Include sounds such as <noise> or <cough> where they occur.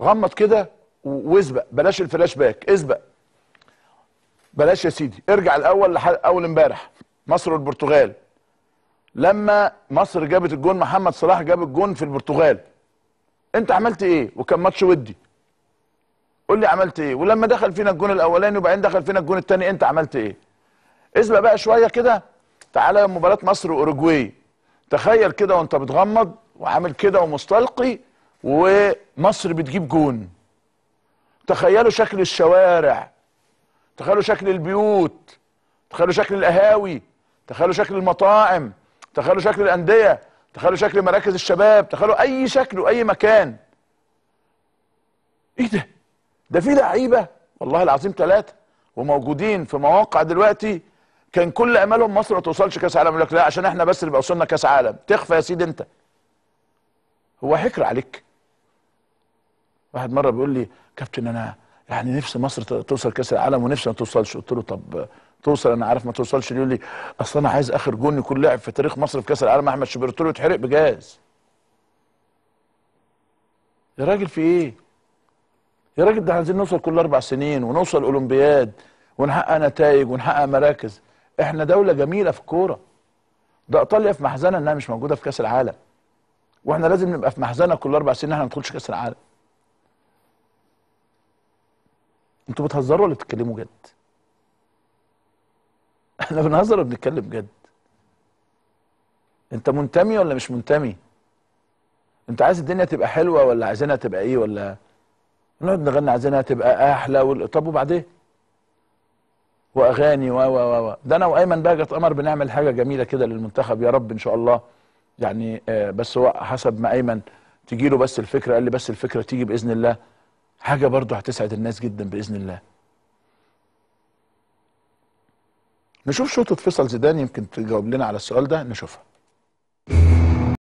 غمض كده واسبق بلاش الفلاش باك اسبق بلاش يا سيدي ارجع الاول لحد اول امبارح مصر والبرتغال لما مصر جابت الجون محمد صلاح جاب الجون في البرتغال انت عملت ايه وكان ماتش ودي قول لي عملت ايه ولما دخل فينا الجون الاولاني وبعدين دخل فينا الجون الثاني انت عملت ايه اسبق بقى شويه كده تعالى مباراه مصر واوروجواي تخيل كده وانت بتغمض وعامل كده ومستلقي ومصر بتجيب جون تخيلوا شكل الشوارع تخيلوا شكل البيوت تخيلوا شكل القهاوي تخيلوا شكل المطاعم تخيلوا شكل الانديه تخيلوا شكل مراكز الشباب تخيلوا اي شكل واي مكان ايه ده ده في لعيبه والله العظيم ثلاثه وموجودين في مواقع دلوقتي كان كل امالهم مصر ما توصلش كاس عالم يقول لك لا عشان احنا بس اللي وصلنا كاس عالم تخفى يا سيدي انت هو حكر عليك واحد مره بيقول لي كابتن انا يعني نفسي مصر توصل كاس العالم ونفسي ما توصلش قلت له طب توصل انا عارف ما توصلش يقول لي اصل انا عايز اخر جون يكون لعب في تاريخ مصر في كاس العالم احمد شبير قلت له اتحرق بجاز يا راجل في ايه يا راجل ده عايزين نوصل كل اربع سنين ونوصل اولمبياد ونحقق نتائج ونحقق مراكز احنا دوله جميله في الكوره ده ايطاليا في محزنه انها مش موجوده في كاس العالم واحنا لازم نبقى في محزنه كل اربع سنين احنا ما ندخلش كاس العالم انتوا بتهزروا ولا بتتكلموا جد <laughs> احنا بنهزر وبنتكلم جد انت منتمي ولا مش منتمي انت عايز الدنيا تبقى حلوه ولا عايزينها تبقى ايه ولا نقعد نغني عايزينها تبقى احلى وال... طب وبعدين واغاني و و و ده انا وايمن بقى جت قمر بنعمل حاجه جميله كده للمنتخب يا رب ان شاء الله يعني آه، بس هو حسب ما ايمن تجي له بس الفكره قال لي بس الفكره تيجي باذن الله حاجة برضه هتسعد الناس جدا بإذن الله نشوف شوطة فيصل زيدان يمكن تجاوب لنا على السؤال ده نشوفها